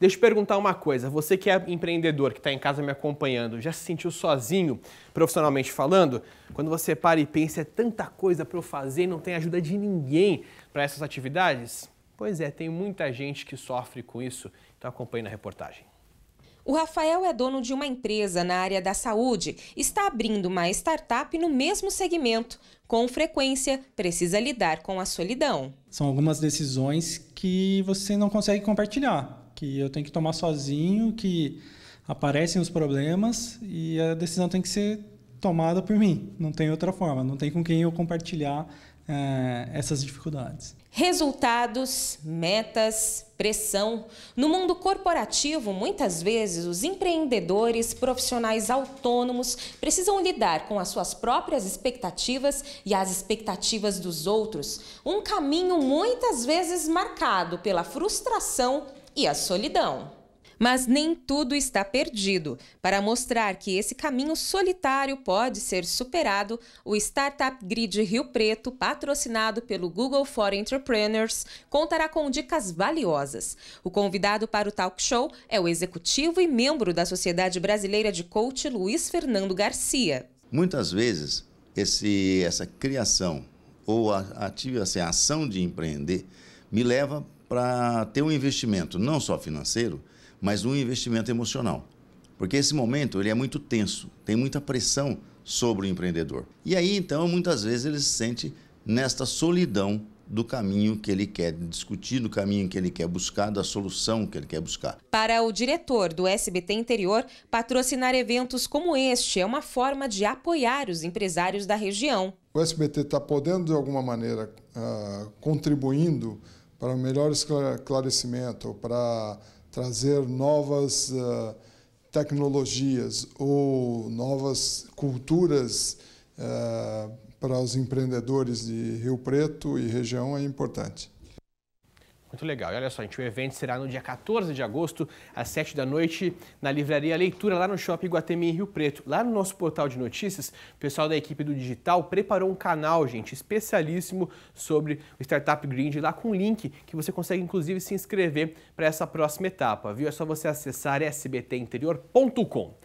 Deixa eu perguntar uma coisa. Você que é empreendedor, que está em casa me acompanhando, já se sentiu sozinho, profissionalmente falando? Quando você para e pensa, é tanta coisa para eu fazer e não tem ajuda de ninguém para essas atividades? Pois é, tem muita gente que sofre com isso. Então acompanhe na reportagem. O Rafael é dono de uma empresa na área da saúde, está abrindo uma startup no mesmo segmento. Com frequência, precisa lidar com a solidão. São algumas decisões que você não consegue compartilhar que eu tenho que tomar sozinho, que aparecem os problemas e a decisão tem que ser tomada por mim. Não tem outra forma, não tem com quem eu compartilhar é, essas dificuldades. Resultados, metas, pressão. No mundo corporativo, muitas vezes os empreendedores, profissionais autônomos, precisam lidar com as suas próprias expectativas e as expectativas dos outros. Um caminho muitas vezes marcado pela frustração e a solidão. Mas nem tudo está perdido. Para mostrar que esse caminho solitário pode ser superado, o Startup Grid Rio Preto, patrocinado pelo Google for Entrepreneurs, contará com dicas valiosas. O convidado para o talk show é o executivo e membro da Sociedade Brasileira de Coach, Luiz Fernando Garcia. Muitas vezes, esse, essa criação ou a, a, assim, a ação de empreender me leva para ter um investimento não só financeiro, mas um investimento emocional. Porque esse momento ele é muito tenso, tem muita pressão sobre o empreendedor. E aí então muitas vezes ele se sente nesta solidão do caminho que ele quer discutir, do caminho que ele quer buscar, da solução que ele quer buscar. Para o diretor do SBT Interior, patrocinar eventos como este é uma forma de apoiar os empresários da região. O SBT está podendo, de alguma maneira, uh, contribuindo para um melhor esclarecimento, para trazer novas uh, tecnologias ou novas culturas uh, para os empreendedores de Rio Preto e região é importante. Muito legal. E olha só, gente, o evento será no dia 14 de agosto, às 7 da noite, na Livraria Leitura, lá no Shopping Guatemi, em Rio Preto. Lá no nosso portal de notícias, o pessoal da equipe do Digital preparou um canal, gente, especialíssimo sobre o Startup Grind, lá com link que você consegue, inclusive, se inscrever para essa próxima etapa, viu? É só você acessar sbtinterior.com.